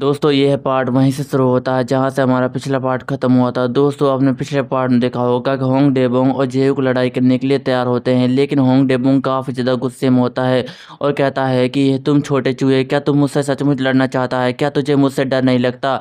दोस्तों यह पार्ट वहीं से शुरू होता है जहां से हमारा पिछला पार्ट खत्म हुआ था दोस्तों आपने पिछले पार्ट में देखा होगा कि होंग डेबोंग और जेयू को लड़ाई करने के लिए तैयार होते हैं लेकिन होंग डेबोंग काफ़ी ज़्यादा गुस्से में होता है और कहता है कि तुम छोटे चूहे क्या तुम मुझसे सचमुच लड़ना चाहता है क्या तुझे मुझसे डर नहीं लगता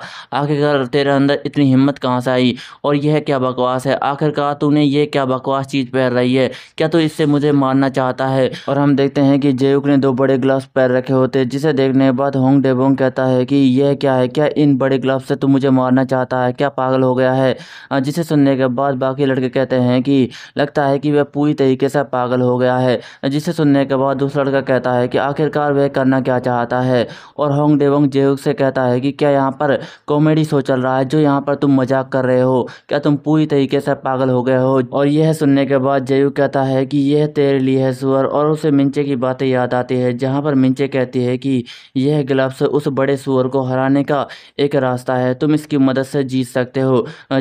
आखिरकार तेरे अंदर इतनी हिम्मत कहाँ से आई और यह क्या बकवास है आखिरकार तूने ये क्या बकवास चीज़ पहन रही है क्या तू इससे मुझे मारना चाहता है और हम देखते हैं कि जेहूक ने दो बड़े ग्लास पैर रखे होते जिसे देखने के बाद होंग डेबोंग कहता है कि यह यह क्या है क्या इन बड़े ग्लव्स से तो मुझे मारना चाहता है क्या पागल हो गया है जिसे सुनने के बाद बाकी लड़के कहते हैं कि लगता है कि वह पूरी तरीके से पागल हो गया है जिसे सुनने के बाद दूसरा लड़का कहता है कि आखिरकार वह करना क्या चाहता है और होंग डेवोंग जेहुक से कहता है कि क्या यहाँ पर कॉमेडी शो चल रहा है जो यहाँ पर तुम मजाक कर रहे हो क्या तुम पूरी तरीके से पागल हो गए हो और यह सुनने के बाद जेहुक कहता है कि यह तेरे लिए है सुअर और उसे मिंचे की बातें याद आती है जहाँ पर मिंचे कहती है कि यह ग्लव्स उस बड़े सुअर को हराने का एक रास्ता है तुम इसकी मदद से जीत सकते हो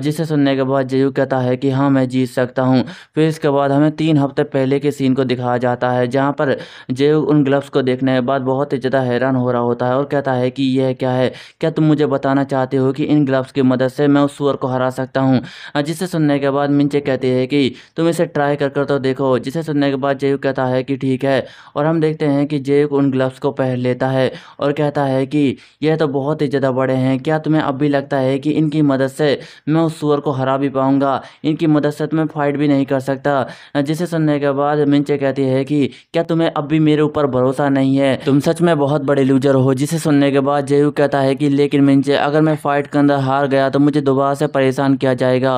जिसे सुनने के बाद जयू कहता है कि हाँ मैं जीत सकता हूँ फिर इसके बाद हमें तीन हफ्ते पहले के सीन को दिखाया जाता है जहाँ पर जयू उन ग्लव्स को देखने के बाद बहुत ही ज़्यादा हैरान हो रहा होता है और कहता है कि यह क्या है क्या तुम मुझे बताना चाहते हो कि इन ग्लव्स की मदद से मैं उस सुअर को हरा सकता हूँ जिसे सुनने के बाद मिंचे कहती है कि तुम इसे ट्राई कर कर तो देखो जिसे सुनने के बाद जयू कहता है कि ठीक है और हम देखते हैं कि जयू उन ग्लव्स को पहन लेता है और कहता है कि यह तो बहुत बहुत ही ज़्यादा बड़े हैं क्या तुम्हें अब भी लगता है कि इनकी मदद से मैं उस सुअर को हरा भी पाऊँगा इनकी मदद से तुम्हें फाइट भी नहीं कर सकता जिसे सुनने के बाद मिंचे कहती है कि क्या तुम्हें अब भी मेरे ऊपर भरोसा नहीं है तुम सच में बहुत बड़े लूजर हो जिसे सुनने के बाद जयू कहता है कि लेकिन मिंचे अगर मैं फाइट के अंदर हार गया तो मुझे दोबारा से परेशान किया जाएगा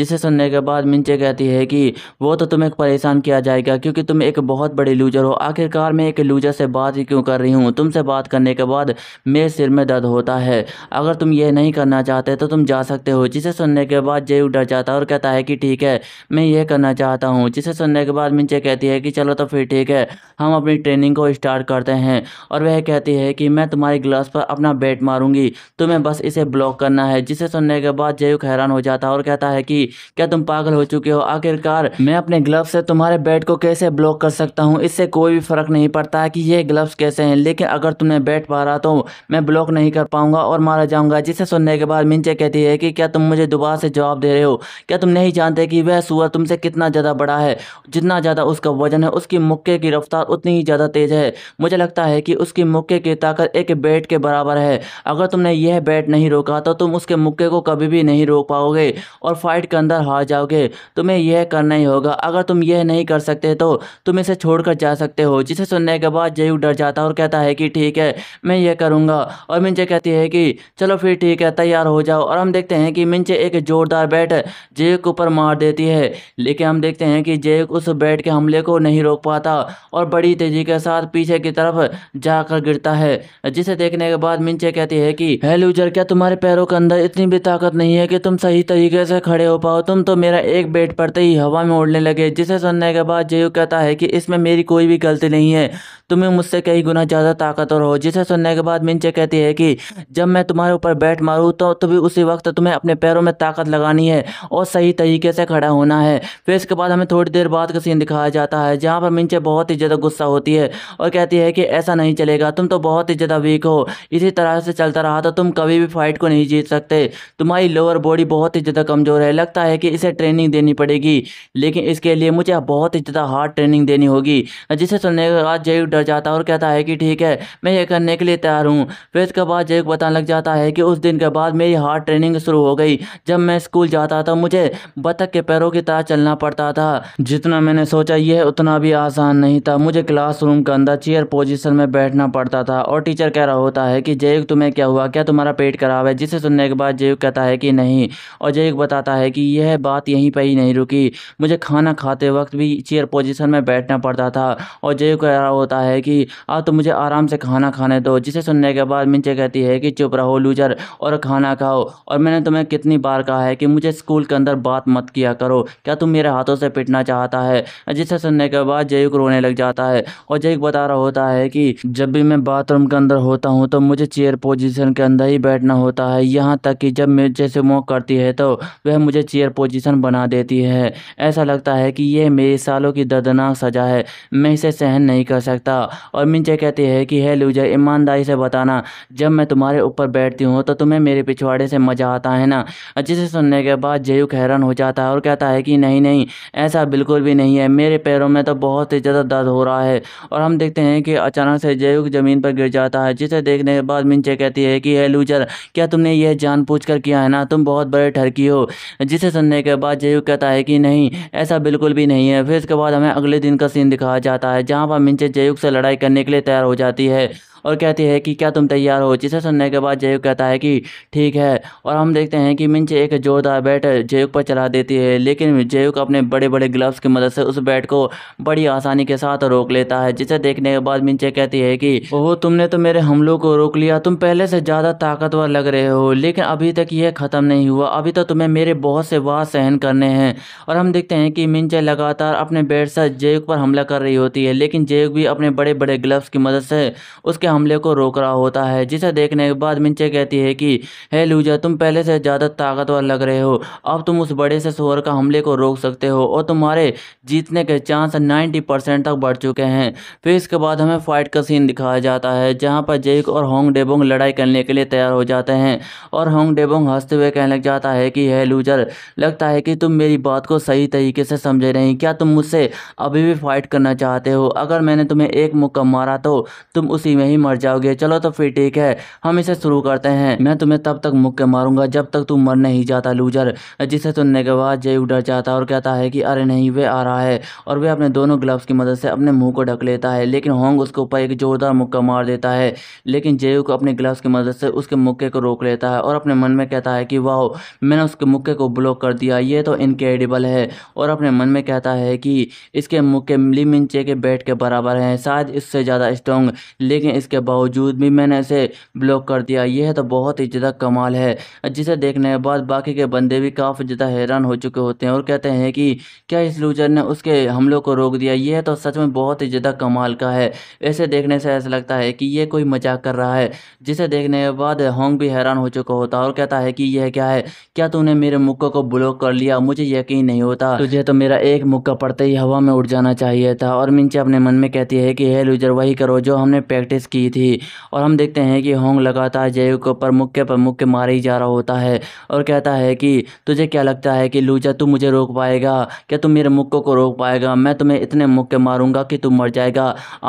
जिसे सुनने के बाद मिंचे कहती है कि वो तो तुम्हें परेशान किया जाएगा क्योंकि तुम एक बहुत बड़े लूजर हो आखिरकार मैं एक लूजर से बात ही क्यों कर रही हूँ तुमसे बात करने के बाद मेरे सिर में दर्द होता है अगर तुम ये नहीं करना चाहते तो तुम जा सकते हो जिसे सुनने के बाद जय डर जाता है और कहता है कि ठीक है मैं ये करना चाहता हूँ जिसे सुनने के बाद मिंचे कहती है कि चलो तो फिर ठीक है हम अपनी ट्रेनिंग को स्टार्ट करते हैं और वह कहती है कि मैं तुम्हारी ग्लास पर अपना बैट मारूंगी तुम्हें बस इसे ब्लॉक करना है जिसे सुनने के बाद जयू हैरान हो जाता है और कहता है कि क्या तुम पागल हो चुके हो आखिरकार मैं अपने ग्लव्स से तुम्हारे बैट को कैसे ब्लॉक कर सकता हूँ इससे कोई भी फर्क नहीं पड़ता है कि ये ग्लव्स कैसे हैं लेकिन अगर तुमने बैट मारा तो मैं ब्लॉक नहीं कर पाऊंगा और मारा जाऊंगा जिसे सुनने के बाद मिंचे कहती है कि क्या तुम मुझे दोबारा से जवाब दे रहे हो क्या तुम नहीं जानते कि वह सुअर तुमसे कितना ज़्यादा बड़ा है जितना ज़्यादा उसका वजन है उसकी मुक्के की रफ्तार उतनी ही ज़्यादा तेज़ है मुझे लगता है कि उसकी मुक्के की ताकत एक बैट के बराबर है अगर तुमने यह बैट नहीं रोका तो तुम उसके मुक्के को कभी भी नहीं रोक पाओगे और फाइट के अंदर हार जाओगे तुम्हें यह करना ही होगा अगर तुम यह नहीं कर सकते तो तुम इसे छोड़कर जा सकते हो जिसे सुनने के बाद जयू डर जाता है और कहता है कि ठीक है मैं यह करूँगा और मैं मिंचे कहती है कि चलो फिर ठीक है तैयार हो जाओ और हम देखते हैं कि मिंचे एक जोरदार बैट के ऊपर मार देती है लेकिन हम देखते हैं कि जेक उस बैट के हमले को नहीं रोक पाता और बड़ी तेजी के साथ पीछे की तरफ जाकर गिरता है जिसे देखने के बाद मिंचे कहती है कि है लूजर क्या तुम्हारे पैरों के अंदर इतनी भी ताकत नहीं है कि तुम सही तरीके से खड़े हो पाओ तुम तो मेरा एक बैट पड़ते ही हवा में उड़ने लगे जिसे सुनने के बाद जय कहता है कि इसमें मेरी कोई भी गलती नहीं है तुम्हें मुझसे कई गुना ज़्यादा ताकतवर हो जिसे सुनने के बाद मिंचे कहती है कि कि जब मैं तुम्हारे ऊपर बैठ मारूँ तो तुम्हें तो उसी वक्त तुम्हें अपने पैरों में ताकत लगानी है और सही तरीके से खड़ा होना है फिर इसके बाद हमें थोड़ी देर बाद का सीन दिखाया जाता है जहाँ पर मिंचे बहुत ही ज़्यादा गुस्सा होती है और कहती है कि ऐसा नहीं चलेगा तुम तो बहुत ही ज़्यादा वीक हो इसी तरह से चलता रहा तो तुम कभी भी फाइट को नहीं जीत सकते तुम्हारी लोअर बॉडी बहुत ही ज़्यादा कमज़ोर है लगता है कि इसे ट्रेनिंग देनी पड़ेगी लेकिन इसके लिए मुझे बहुत ही ज़्यादा हार्ड ट्रेनिंग देनी होगी जिसे सुनने के बाद जयू डर जाता है और कहता है कि ठीक है मैं ये करने के लिए तैयार हूँ फिर इसके बाद बाद जेक बताने लग जाता है कि उस दिन के बाद मेरी हार्ड ट्रेनिंग शुरू हो गई जब मैं स्कूल जाता था मुझे बतख के पैरों की तरह चलना पड़ता था जितना मैंने सोचा यह उतना भी आसान नहीं था मुझे क्लासरूम के अंदर चेयर पोजिशन में बैठना पड़ता था और टीचर कह रहा होता है कि जेक तुम्हें क्या हुआ क्या तुम्हारा पेट खराब है जिसे सुनने के बाद जेक कहता है कि नहीं और जेक बताता है कि यह बात यहीं पर ही नहीं रुकी मुझे खाना खाते वक्त भी चेयर पोजिशन में बैठना पड़ता था और जेक कह रहा होता है कि अब तो मुझे आराम से खाना खाने दो जिसे सुनने के बाद मिंचे कह रहती है कि चुप रहो लूजर और खाना खाओ और मैंने तुम्हें कितनी बार कहा है कि मुझे स्कूल के अंदर बात मत किया करो क्या तुम मेरे हाथों से पिटना चाहता है जिसे सुनने के बाद जयुक रोने लग जाता है और जयूक बता रहा होता है कि जब भी मैं बाथरूम के अंदर होता हूँ तो मुझे चेयर पोजिशन के अंदर ही बैठना होता है यहाँ तक कि जब मुझे जैसे मोह करती है तो वह मुझे चेयर पोजिशन बना देती है ऐसा लगता है कि यह मेरी सालों की दर्दनाक सजा है मैं इसे सहन नहीं कर सकता और मिंचे कहती है कि है लूजर ईमानदारी से बताना जब मैं तुम्हारे ऊपर बैठती हूँ तो तुम्हें मेरे पिछवाड़े से मज़ा आता है ना जिसे सुनने के बाद जयूक हैरान हो जाता है और कहता है कि नहीं नहीं ऐसा बिल्कुल भी नहीं है मेरे पैरों में तो बहुत ही ज़्यादा दर्द हो रहा है और हम देखते हैं कि अचानक से जयूक ज़मीन पर गिर जाता है जिसे देखने के बाद मिंचे कहती है कि है लूजर क्या तुमने यह जान कर किया है ना तुम बहुत बड़े ठरकी हो जिसे सुनने के बाद जयूक कहता है कि नहीं ऐसा बिल्कुल भी नहीं है फिर इसके बाद हमें अगले दिन का सीन दिखाया जाता है जहाँ पर मिंचे जयूक से लड़ाई करने के लिए तैयार हो जाती है और कहती है कि क्या तुम तैयार हो जिसे सुनने के बाद जयुग कहता है कि ठीक है और हम देखते हैं कि मिंच एक जोरदार बैट जयुग पर चला देती है लेकिन जयुग अपने बड़े बड़े ग्लव्स की मदद से उस बैट को बड़ी आसानी के साथ रोक लेता है जिसे देखने के बाद मिंचे कहती है कि ओह तुमने तो मेरे हमलों को रोक लिया तुम पहले से ज़्यादा ताकतवर लग रहे हो लेकिन अभी तक यह ख़त्म नहीं हुआ अभी तो तुम्हें मेरे बहुत से वार सहन करने हैं और हम देखते हैं कि मिंचे लगातार अपने बैट से जयुग पर हमला कर रही होती है लेकिन जयुग भी अपने बड़े बड़े ग्लव्स की मदद से उसके हमले को रोक रहा होता है जिसे देखने के बाद मिंचे कहती है कि हे लूजा तुम पहले से ज़्यादा ताकतवर लग रहे हो अब तुम उस बड़े से शोर का हमले को रोक सकते हो और तुम्हारे जीतने के चांस नाइन्टी परसेंट तक बढ़ चुके हैं फिर इसके बाद हमें फाइट का सीन दिखाया जाता है जहाँ पर जेक और होंग डेबोंग लड़ाई करने के लिए तैयार हो जाते हैं और होंग डेबोंग हंसते हुए कहने लग जाता है कि है लूजर लगता है कि तुम मेरी बात को सही तरीके से समझे नहीं क्या तुम मुझसे अभी भी फाइट करना चाहते हो अगर मैंने तुम्हें एक मुक्का मारा तो तुम उसी में ही मर जाओगे चलो तो फिर ठीक है हम इसे शुरू करते हैं मैं तुम्हें तब तक मुक्के मारूंगा जब तक तू मर नहीं जाता लूजर जिसे सुनने के बाद जय डर जाता और कहता है कि अरे नहीं वे आ रहा है और वे अपने दोनों ग्लव्स की मदद से अपने मुंह को ढक लेता है लेकिन होंग उसके ऊपर एक जोरदार मुक्का मार देता है लेकिन जेयू को अपने ग्लव्स की मदद से उसके मुक्के को रोक लेता है और अपने मन में कहता है कि वाह मैंने उसके मुक्के को ब्लॉक कर दिया ये तो इनक्रेडिबल है और अपने मन में कहता है कि इसके मुक्के लिमिनचे के बैट के बराबर हैं शायद इससे ज़्यादा स्ट्रॉन्ग लेकिन इस इसके बावजूद भी मैंने इसे ब्लॉक कर दिया यह तो बहुत ही ज़्यादा कमाल है जिसे देखने के बाद बाकी के बंदे भी काफ़ी ज़्यादा हैरान हो चुके होते हैं और कहते हैं कि क्या इस लूजर ने उसके हमलों को रोक दिया यह तो सच में बहुत ही ज़्यादा कमाल का है ऐसे देखने से ऐसा लगता है कि यह कोई मजाक कर रहा है जिसे देखने के बाद होंग भी हैरान हो चुका होता और कहता है कि यह क्या है क्या तूने मेरे मुक्का को ब्लॉक कर लिया मुझे यकीन नहीं होता तुझे तो मेरा एक मुक्का पड़ते ही हवा में उड़ जाना चाहिए था और मिंचे अपने मन में कहती है कि हे लूजर वही करो जो हमने प्रैक्टिस की की थी और हम देखते हैं कि होंग लगातार जय के ऊपर मुक्के पर मुक्के मारे ही जा रहा होता है और कहता है कि तुझे क्या लगता है कि लूचा तू मुझे रोक पाएगा क्या तुम मेरे मुक्कों को रोक पाएगा मैं तुम्हें इतने मुक्के मारूंगा कि तुम मर जाएगा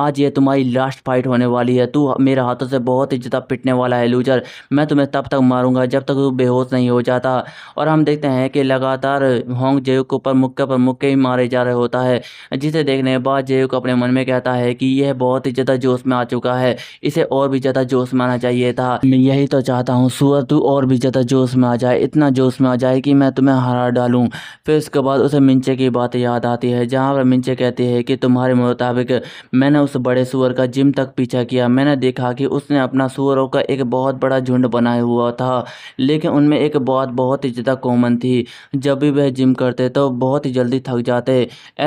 आज ये तुम्हारी लास्ट फाइट होने वाली है तू मेरे हाथों से बहुत ही ज़्यादा पिटने वाला है लूजर मैं तुम्हें तब तक मारूंगा जब तक तू बेहोश नहीं हो जाता और हम देखते हैं कि लगातार होंग जय के ऊपर मुक्के पर मुक्के ही मारे जा रहे होता है जिसे देखने के बाद को अपने मन में कहता है कि यह बहुत ही ज़्यादा जोश में आ चुका है इसे और भी ज़्यादा जोश में आना चाहिए था मैं यही तो चाहता हूँ सुअर तू और भी ज़्यादा जोश में आ जाए इतना जोश में आ जाए कि मैं तुम्हें हरा डालूँ फिर उसके बाद उसे मिंचे की बात याद आती है जहाँ पर मिंचे कहती है कि तुम्हारे मुताबिक मैंने उस बड़े सुअर का जिम तक पीछा किया मैंने देखा कि उसने अपना सुअरों का एक बहुत बड़ा झुंड बनाया हुआ था लेकिन उनमें एक बात बहुत ही ज़्यादा कॉमन थी जब भी वह जिम करते तो बहुत ही जल्दी थक जाते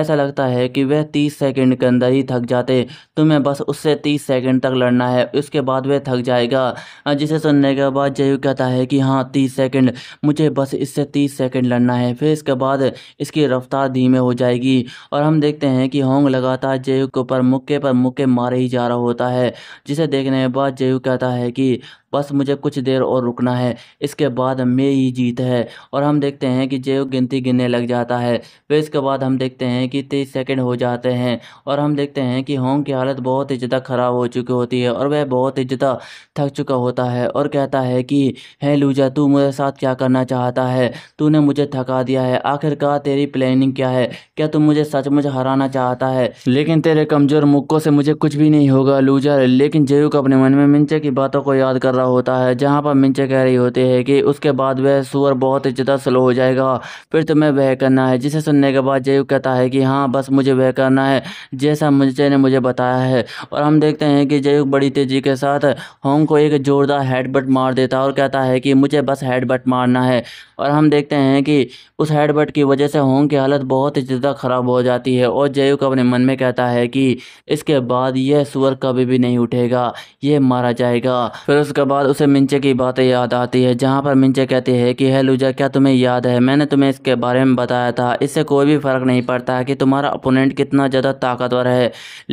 ऐसा लगता है कि वह तीस सेकेंड के अंदर ही थक जाते तुम्हें बस उससे तीस सेकेंड तक लड़ना है उसके बाद वह थक जाएगा जिसे सुनने के बाद जयू कहता है कि हाँ तीस सेकेंड मुझे बस इससे तीस सेकेंड लड़ना है फिर इसके बाद इसकी रफ्तार धीमे हो जाएगी और हम देखते हैं कि होंग लगातार जयू के ऊपर मुक्के पर मुक्के मारे ही जा रहा होता है जिसे देखने के बाद जयू कहता है कि बस मुझे कुछ देर और रुकना है इसके बाद ही जीत है और हम देखते हैं कि जय गिनती गिनने लग जाता है फिर इसके बाद हम देखते हैं कि तीस सेकेंड हो जाते हैं और हम देखते हैं कि होंग की हालत बहुत ही ज़्यादा ख़राब हो चुकी होती है और वह बहुत ही ज़्यादा थक चुका होता है और कहता है कि है लूजा तू मेरे साथ क्या करना चाहता है तूने मुझे थका दिया है आखिरकार तेरी प्लानिंग क्या है क्या तुम मुझे सचमुच हराना चाहता है लेकिन तेरे कमज़ोर मुक्कों से मुझे कुछ भी नहीं होगा लूजर लेकिन जयू अपने मन में मिंचे की बातों को याद कर रहा होता है जहाँ पर मिंचे कह रही होती है कि उसके बाद वह सुअर बहुत ही ज़्यादा स्लो हो जाएगा फिर तुम्हें वह करना है जिसे सुनने के बाद जयू कहता है कि हाँ बस मुझे वह करना है जैसा मिंचे ने मुझे बताया है और हम देखते हैं कि जयू बड़ी तेज़ी के साथ होंग को एक ज़ोरदार हेडबट मार देता है और कहता है कि मुझे बस हेडबट मारना है और हम देखते हैं कि उस हेडबट की वजह से होंग की हालत बहुत ही ज़्यादा ख़राब हो जाती है और जयू अपने मन में कहता है कि इसके बाद यह सुअर कभी भी नहीं उठेगा ये मारा जाएगा फिर उसके बाद उसे मिंचे की बातें याद आती है जहाँ पर मिंचे कहती है कि है लूजा क्या तुम्हें याद है मैंने तुम्हें इसके बारे में बताया था इससे कोई भी फ़र्क नहीं पड़ता है कि तुम्हारा अपोनेंट कितना ज़्यादा ताकतवर है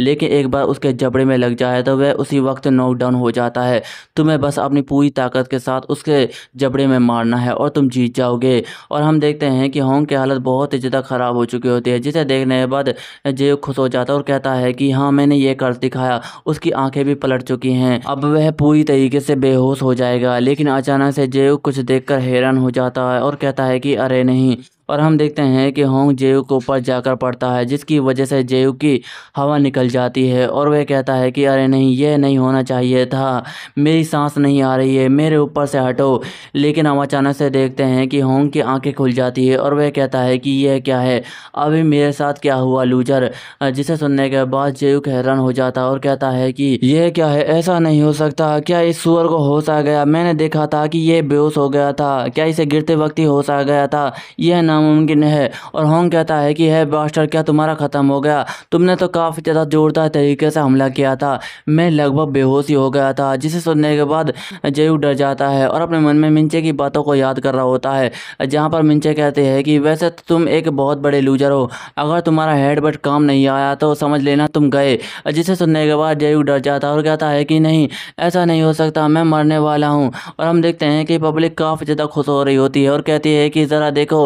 लेकिन एक बार उसके जबड़े में लग जाए तो वह उसी वक्त नॉकडाउन हो जाता है तुम्हें बस अपनी पूरी ताकत के साथ उसके जबड़े में मारना है और तुम जीत जाओगे और हम देखते हैं कि होंग की हालत बहुत ही ज़्यादा ख़राब हो चुकी होती है जिसे देखने के बाद जे खुश हो जाता है और कहता है कि हाँ मैंने ये कर दिखाया उसकी आंखें भी पलट चुकी हैं अब वह पूरी तरीके से बेहोश हो जाएगा लेकिन अचानक से जेयू कुछ देखकर हैरान हो जाता है और कहता है कि अरे नहीं और हम देखते हैं कि होंग जेयू के ऊपर जाकर पड़ता है जिसकी वजह से जेयू की हवा निकल जाती है और वह कहता है कि अरे नहीं यह नहीं होना चाहिए था मेरी सांस नहीं आ रही है मेरे ऊपर से हटो लेकिन हम अचानक से देखते हैं कि होंग की आंखें खुल जाती है और वह कहता है कि यह क्या है अभी मेरे साथ क्या हुआ लूजर जिसे सुनने के बाद जेयू हैरान हो जाता और कहता है कि यह क्या है ऐसा नहीं हो सकता क्या इस सुअर को होश आ गया मैंने देखा था कि यह बेहोश हो गया था क्या इसे गिरते वक्त ही होश आ गया था यह ना नामुमकिन है और होंग कहता है कि है बास्टर क्या तुम्हारा ख़त्म हो गया तुमने तो काफ़ी ज़्यादा जोरदार तरीके से हमला किया था मैं लगभग बेहोश ही हो गया था जिसे सुनने के बाद जयू डर जाता है और अपने मन में मिंचे की बातों को याद कर रहा होता है जहाँ पर मिंचे कहते हैं कि वैसे तो तुम एक बहुत बड़े लूजर हो अगर तुम्हारा हेड बट काम नहीं आया तो समझ लेना तुम गए जिसे सुनने के बाद जयू डर जाता और कहता है कि नहीं ऐसा नहीं हो सकता मैं मरने वाला हूँ और हम देखते हैं कि पब्लिक काफ़ी ज़्यादा खुश हो रही होती है और कहती है कि ज़रा देखो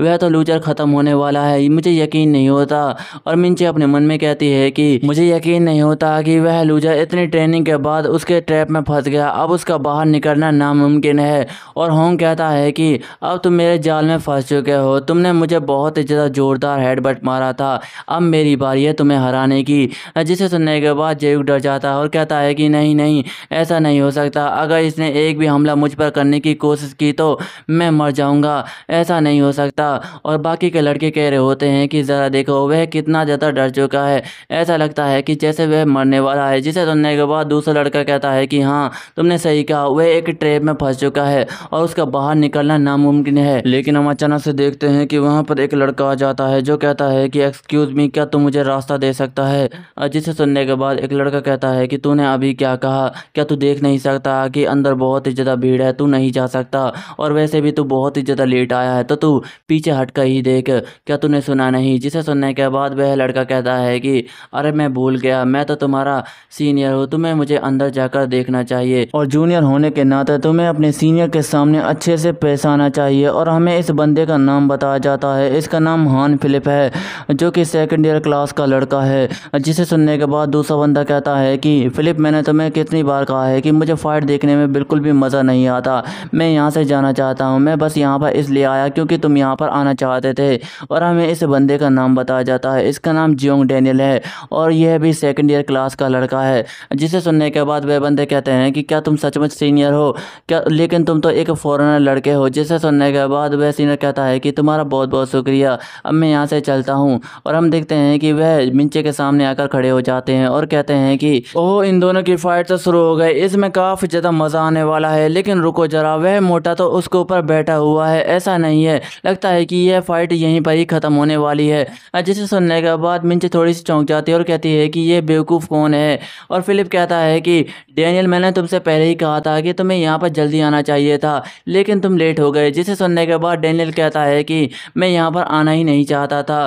वह तो लूजर ख़त्म होने वाला है मुझे यकीन नहीं होता और मिंचे अपने मन में कहती है कि मुझे यकीन नहीं होता कि वह लूजर इतनी ट्रेनिंग के बाद उसके ट्रैप में फंस गया अब उसका बाहर निकलना नामुमकिन है और होंग कहता है कि अब तुम मेरे जाल में फंस चुके हो तुमने मुझे बहुत ही ज़्यादा जोरदार हेडबट मारा था अब मेरी बारी है तुम्हें हराने की जिसे सुनने के बाद जेयुक डर जाता है और कहता है कि नहीं नहीं ऐसा नहीं हो सकता अगर इसने एक भी हमला मुझ पर करने की कोशिश की तो मैं मर जाऊँगा ऐसा नहीं हो सकता गया और बाकी के लड़के कह रहे होते हैं कि ज़रा देखो वह कितना ज़्यादा डर चुका है ऐसा लगता है कि जैसे वह मरने वाला है जिसे सुनने के बाद दूसरा लड़का कहता है कि हाँ तुमने सही कहा वह एक ट्रेप में फंस चुका है और उसका बाहर निकलना नामुमकिन है लेकिन हम अचानक से देखते हैं कि वहाँ पर एक लड़का आ जाता है जो कहता है कि एक्सक्यूज़ मी क्या तुम मुझे रास्ता दे सकता है और जिसे सुनने के बाद एक लड़का कहता है कि तूने अभी क्या कहा क्या तू देख नहीं सकता कि अंदर बहुत ही ज़्यादा भीड़ है तू नहीं जा सकता और वैसे भी तू बहुत ही ज़्यादा लेट आया है तो तू पी पीछे कर ही देख क्या तूने सुना नहीं जिसे सुनने के बाद वह लड़का कहता है कि अरे मैं भूल गया मैं तो तुम्हारा सीनियर हूँ तुम्हें मुझे अंदर जाकर देखना चाहिए और जूनियर होने के नाते तुम्हें अपने सीनियर के सामने अच्छे से पेश आना चाहिए और हमें इस बंदे का नाम बताया जाता है इसका नाम हान फिलिप है जो कि सेकेंड ईयर क्लास का लड़का है जिसे सुनने के बाद दूसरा बंदा कहता है कि फिलिप मैंने तुम्हें कितनी बार कहा है कि मुझे फाइट देखने में बिल्कुल भी मज़ा नहीं आता मैं यहाँ से जाना चाहता हूँ मैं बस यहाँ पर इसलिए आया क्योंकि तुम यहाँ पर पर आना चाहते थे और हमें इस बंदे का नाम बताया जाता है इसका नाम जियोंग डैनियल है और यह भी सेकेंड ईयर क्लास का लड़का है जिसे सुनने के बाद वह बंदे कहते हैं कि क्या तुम सचमुच सीनियर हो क्या लेकिन तुम तो एक फॉरनर लड़के हो जिसे सुनने के बाद वह सीनियर कहता है कि तुम्हारा बहुत बहुत शुक्रिया अब मैं यहाँ से चलता हूँ और हम देखते हैं कि वह मिंचे के सामने आकर खड़े हो जाते हैं और कहते हैं कि ओह इन दोनों की फाइट तो शुरू हो गई इसमें काफ़ी ज़्यादा मज़ा आने वाला है लेकिन रुको जरा वह मोटा तो उसके ऊपर बैठा हुआ है ऐसा नहीं है लगता है है कि यह फ़ाइट यहीं पर ही ख़त्म होने वाली है जिसे सुनने के बाद मिंच थोड़ी सी चौंक जाती है और कहती है कि यह बेवकूफ़ कौन है और फिलिप कहता है कि डैनियल मैंने तुमसे पहले ही कहा था कि तुम्हें यहाँ पर जल्दी आना चाहिए था लेकिन तुम लेट हो गए जिसे सुनने के बाद डैनियल कहता है कि मैं यहाँ पर आना ही नहीं चाहता था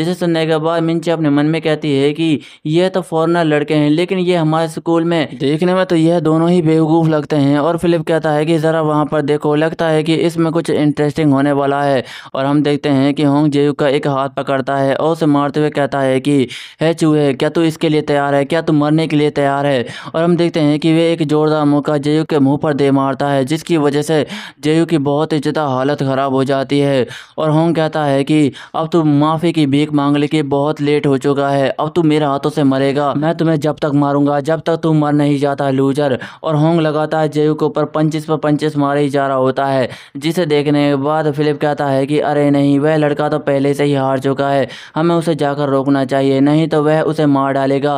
जिसे सुनने के बाद मिंच अपने मन में कहती है कि यह तो फॉरनर लड़के हैं लेकिन ये हमारे स्कूल में देखने में तो यह दोनों ही बेवकूफ़ लगते हैं और फिलिप कहता है कि ज़रा वहाँ पर देखो लगता है कि इसमें कुछ इंटरेस्टिंग होने वाला है और हम देखते हैं कि होंग जेयू का एक हाथ पकड़ता है और उसे मारते हुए कहता है कि है चूहे क्या तू इसके लिए तैयार है क्या तू मरने के लिए तैयार है और हम देखते हैं कि वे एक जोरदार मौका जेयू के मुँह पर दे मारता है जिसकी वजह से जेयू की बहुत ही ज़्यादा हालत ख़राब हो जाती है और होंग कहता है कि अब तू माफ़ी की भीख मांग ले कि बहुत लेट हो चुका है अब तू मेरे हाथों से मरेगा मैं तुम्हें जब तक मारूंगा जब तक तू मर नहीं जाता लूजर और होंग लगातार जेयू के ऊपर पंचिस पर पंचिस मारे ही जा रहा होता है जिसे देखने के बाद फिलिप कहता है कि कि अरे नहीं वह लड़का तो पहले से ही हार चुका है हमें उसे जाकर रोकना चाहिए नहीं तो वह उसे मार डालेगा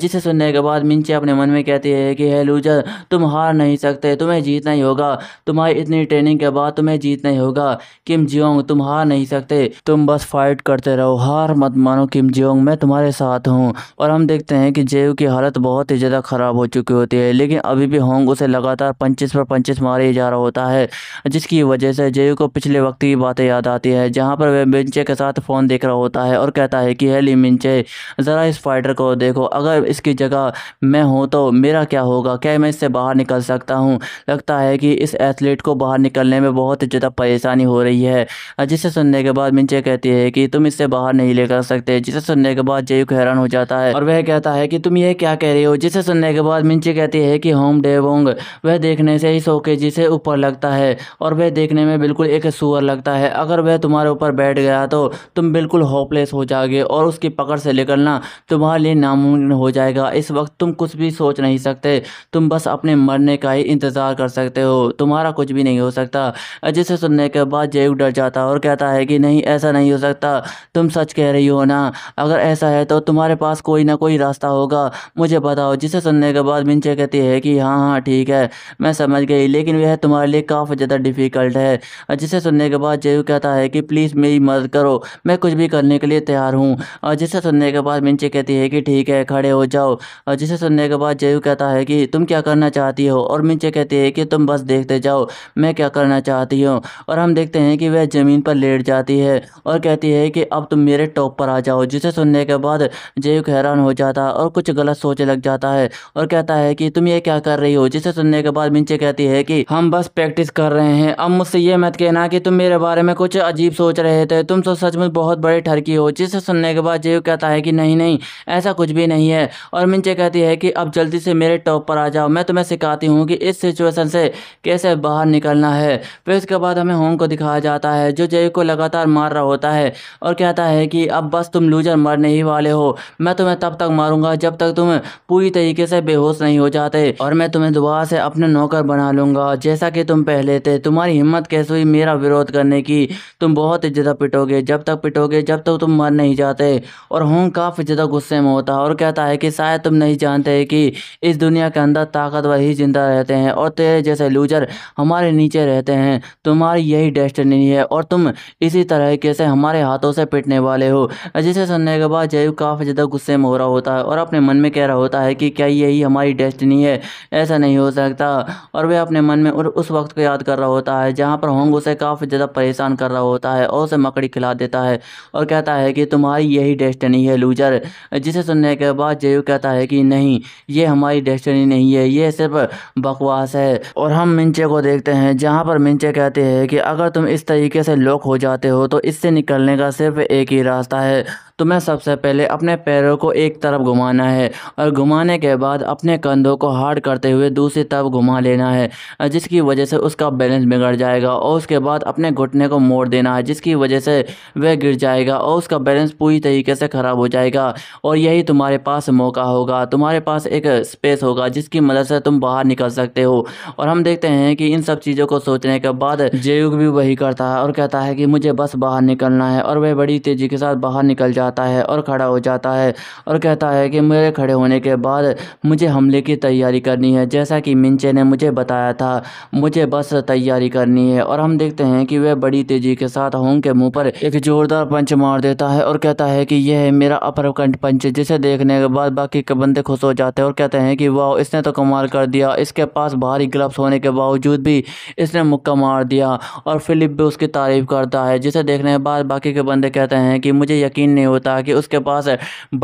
जिसे सुनने के बाद मिंचे अपने मन में कहती है कि हे लूजर तुम हार नहीं सकते तुम्हें जीतना ही होगा तुम्हारी इतनी ट्रेनिंग के बाद तुम्हें जीतना ही होगा किम जियोंग तुम हार नहीं सकते तुम बस फाइट करते रहो हार मत मानो किम जियोंग मैं तुम्हारे साथ हूँ और हम देखते हैं कि जेयू की हालत बहुत ही ज़्यादा ख़राब हो चुकी होती है लेकिन अभी भी होंग उसे लगातार पंचिस पर पंचिस मारे जा रहा होता है जिसकी वजह से जेयू को पिछले वक्त की बातें याद याद आती है जहाँ पर वह मिंचे के साथ फ़ोन देख रहा होता है और कहता है कि हेली मिंचे ज़रा इस फाइटर को देखो अगर इसकी जगह मैं हूँ तो मेरा क्या होगा क्या मैं इससे बाहर निकल सकता हूँ लगता है कि इस एथलीट को बाहर निकलने में बहुत ज़्यादा परेशानी हो रही है जिसे सुनने के बाद मिंचे कहती है कि तुम इससे बाहर नहीं लेकर सकते जिसे सुनने के बाद जयू हैरान हो जाता है और वह कहता है कि तुम ये क्या कह रही हो जिसे सुनने के बाद मिंचे कहती है कि होम डेवोंग वह देखने से ही सोके जिसे ऊपर लगता है और वह देखने में बिल्कुल एक सुअर लगता है अगर अगर वह तुम्हारे ऊपर बैठ गया तो तुम बिल्कुल होपलेस हो जाओगे और उसकी पकड़ से निकलना तुम्हारे लिए नामुमकिन हो जाएगा इस वक्त तुम कुछ भी सोच नहीं सकते तुम बस अपने मरने का ही इंतज़ार कर सकते हो तुम्हारा कुछ भी नहीं हो सकता जिसे सुनने के बाद जय डर जाता है और कहता है कि नहीं ऐसा नहीं हो सकता तुम सच कह रही हो ना अगर ऐसा है तो तुम्हारे पास कोई ना कोई रास्ता होगा मुझे बताओ जिसे सुनने के बाद मिंचे कहती है कि हाँ हाँ ठीक है मैं समझ गई लेकिन वह तुम्हारे लिए काफ़ी ज़्यादा डिफ़िकल्ट है जिसे सुनने के बाद जय कहता कहता है कि प्लीज़ मेरी मदद करो मैं कुछ भी करने के लिए तैयार हूँ और जिसे सुनने के बाद मिंची कहती है कि ठीक है खड़े हो जाओ और जिसे सुनने के बाद जयू कहता है कि तुम क्या करना चाहती हो और मिंचे कहती है कि तुम बस देखते जाओ मैं क्या करना चाहती हूँ और हम देखते हैं कि वह ज़मीन पर लेट जाती है और कहती है कि अब तुम मेरे टॉप पर आ जाओ जिसे सुनने के बाद जयू हैरान हो जाता है और कुछ गलत सोच लग जाता है और कहता है कि तुम ये क्या कर रही हो जिसे सुनने के बाद मिंचे कहती है कि हम बस प्रैक्टिस कर रहे हैं अब मुझसे ये मत कहना कि तुम मेरे बारे में कुछ कुछ अजीब सोच रहे थे तुम तो सचमुच बहुत बड़े ठरकी हो जिसे सुनने के बाद जेव कहता है कि नहीं नहीं ऐसा कुछ भी नहीं है और मिंचे कहती है कि अब जल्दी से मेरे टॉप पर आ जाओ मैं तुम्हें सिखाती हूँ कि इस सिचुएशन से कैसे बाहर निकलना है फिर उसके बाद हमें होंग को दिखाया जाता है जो जेव को लगातार मार रहा होता है और कहता है कि अब बस तुम लूजर मरने ही वाले हो मैं तुम्हें तब तक मारूंगा जब तक तुम पूरी तरीके से बेहोश नहीं हो जाते और मैं तुम्हें दोबारा से अपने नौकर बना लूंगा जैसा कि तुम पहले थे तुम्हारी हिम्मत कैसे हुई मेरा विरोध करने की तुम बहुत ही ज़्यादा पिटोगे जब तक पिटोगे जब तक तुम मर नहीं जाते और होंग काफ़ी ज़्यादा गुस्से में होता है और कहता है कि शायद तुम नहीं जानते कि इस दुनिया के अंदर ताकतवर ही ज़िंदा रहते हैं और तेरे जैसे लूजर हमारे नीचे रहते हैं तुम्हारी यही डेस्टिनी है और तुम इसी तरीके से हमारे हाथों से पिटने वाले हो जिसे सुनने के बाद जय काफ़ी ज़्यादा गुस्से में हो रहा होता है और अपने मन में कह रहा होता है कि क्या यही हमारी डेस्टनी है ऐसा नहीं हो सकता और वह अपने मन में उस वक्त को याद कर रहा होता है जहाँ पर होंग उसे काफ़ी ज़्यादा परेशान कर रहा होता है और उसे मकड़ी खिला देता है और कहता है कि तुम्हारी यही डेस्टनी है लूजर जिसे सुनने के बाद जय कहता है कि नहीं ये हमारी डेस्टनी नहीं है ये सिर्फ बकवास है और हम मिंचे को देखते हैं जहाँ पर मिंचे कहते हैं कि अगर तुम इस तरीके से लॉक हो जाते हो तो इससे निकलने का सिर्फ एक ही रास्ता है तुम्हें सबसे पहले अपने पैरों को एक तरफ घुमाना है और घुमाने के बाद अपने कंधों को हार्ड करते हुए दूसरी तरफ घुमा लेना है जिसकी वजह से उसका बैलेंस बिगड़ जाएगा और उसके बाद अपने घुटने को मोड़ देना है जिसकी वजह से वह गिर जाएगा और उसका बैलेंस पूरी तरीके से ख़राब हो जाएगा और यही तुम्हारे पास मौका होगा तुम्हारे पास एक स्पेस होगा जिसकी मदद से तुम बाहर निकल सकते हो और हम देखते हैं कि इन सब चीज़ों को सोचने के बाद जयुग भी वही करता है और कहता है कि मुझे बस बाहर निकलना है और वह बड़ी तेज़ी के साथ बाहर निकल जाता है और खड़ा हो जाता है और कहता है कि मेरे खड़े होने के बाद मुझे हमले की तैयारी करनी है जैसा कि मिंचे ने मुझे बताया था मुझे बस तैयारी करनी है और हम देखते हैं कि वह बड़ी तेज़ी जी के साथ होंग के मुंह पर एक जोरदार पंच मार देता है और कहता है कि यह है मेरा अपर कंट पंच जिसे देखने के बाद बाकी के बंदे खुश हो जाते हैं और कहते हैं कि वाह इसने तो कमाल कर दिया इसके पास भारी ग्लब्स होने के बावजूद भी इसने मुक्का मार दिया और फिलिप भी उसकी तारीफ करता है जिसे देखने के बाद बाकी के बंदे कहते हैं कि मुझे यकीन नहीं होता कि उसके पास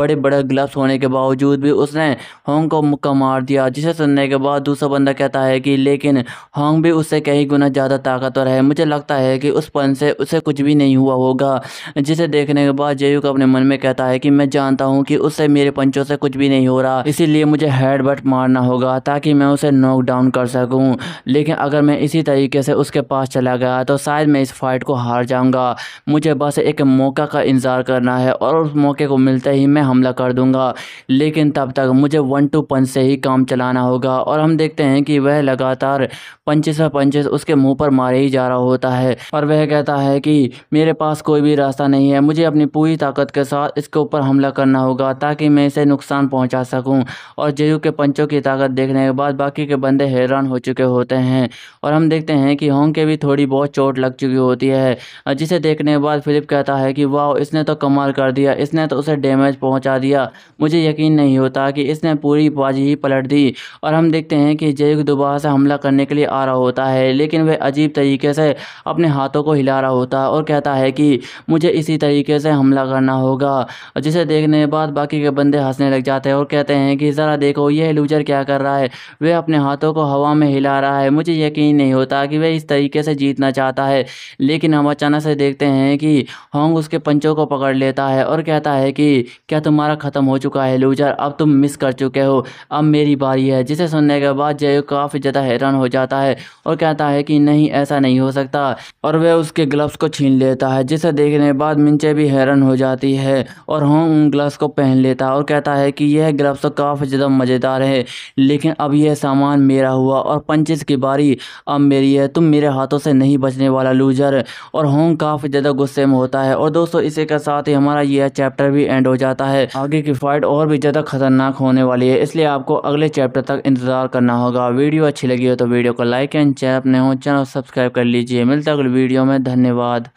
बड़े बड़े ग्लब्स होने के बावजूद भी उसने होंग को मुक्का मार दिया जिसे सुनने के बाद दूसरा बंदा कहता है कि लेकिन होंग भी उससे कई गुना ज़्यादा ताकतवर है मुझे लगता है कि उस पर मन से उसे कुछ भी नहीं हुआ होगा जिसे देखने के बाद जयू अपने मन में कहता है कि मैं जानता हूँ कि उससे मेरे पंचों से कुछ भी नहीं हो रहा इसीलिए मुझे हेड बट मारना होगा ताकि मैं उसे नॉक डाउन कर सकूँ लेकिन अगर मैं इसी तरीके से उसके पास चला गया तो शायद मैं इस फाइट को हार जाऊँगा मुझे बस एक मौका का इंतज़ार करना है और उस मौके को मिलते ही मैं हमला कर दूँगा लेकिन तब तक मुझे वन टू पंच से ही काम चलाना होगा और हम देखते हैं कि वह लगातार पंचेस पंचेस उसके मुंह पर मारे ही जा रहा होता है और वह कहता है कि मेरे पास कोई भी रास्ता नहीं है मुझे अपनी पूरी ताकत के साथ इसके ऊपर हमला करना होगा ताकि मैं इसे नुकसान पहुंचा सकूं और जेयू के पंचों की ताकत देखने के बाद बाकी के बंदे हैरान हो चुके होते हैं और हम देखते हैं कि होंग के भी थोड़ी बहुत चोट लग चुकी होती है जिसे देखने के बाद फिलिप कहता है कि वाह इसने तो कमाल कर दिया इसने तो उसे डैमेज पहुँचा दिया मुझे यकीन नहीं होता कि इसने पूरी बाजी ही पलट दी और हम देखते हैं कि जेयू दोबारा से हमला करने के लिए आ रहा होता है लेकिन वह अजीब तरीके से अपने हाथों को हिला चिल्ला रहा होता है और कहता है कि मुझे इसी तरीके से हमला करना होगा जिसे देखने के बाद बाकी के बंदे हंसने लग जाते हैं और कहते हैं कि ज़रा देखो यह लूजर क्या कर रहा है वह अपने हाथों को हवा में हिला रहा है मुझे यकीन नहीं होता कि वह इस तरीके से जीतना चाहता है लेकिन हम अचानक से देखते हैं कि होंग उसके पंचों को पकड़ लेता है और कहता है कि क्या तुम्हारा ख़त्म हो चुका है लूजर अब तुम मिस कर चुके हो अब मेरी बारी है जिसे सुनने के बाद जय काफ़ी ज़्यादा हैरान हो जाता है और कहता है कि नहीं ऐसा नहीं हो सकता और वह उसके उसके ग्लव्स को छीन लेता है जिसे देखने बाद मिंचे भी हैरान हो जाती है और होंग हाँ, उन ग्लव्स को पहन लेता है और कहता है कि यह ग्लव्स तो काफ़ी ज़्यादा मज़ेदार है लेकिन अब यह सामान मेरा हुआ और पंचेस की बारी अब मेरी है तुम मेरे हाथों से नहीं बचने वाला लूजर और होंग हाँ, काफ़ी ज़्यादा गुस्से में होता है और दोस्तों इसी के साथ ही हमारा यह चैप्टर भी एंड हो जाता है आगे की फाइट और भी ज़्यादा खतरनाक होने वाली है इसलिए आपको अगले चैप्टर तक इंतज़ार करना होगा वीडियो अच्छी लगी हो तो वीडियो को लाइक एंड चैनल अपने हो चैनल सब्सक्राइब कर लीजिए मिलता अगले वीडियो में धन्यवाद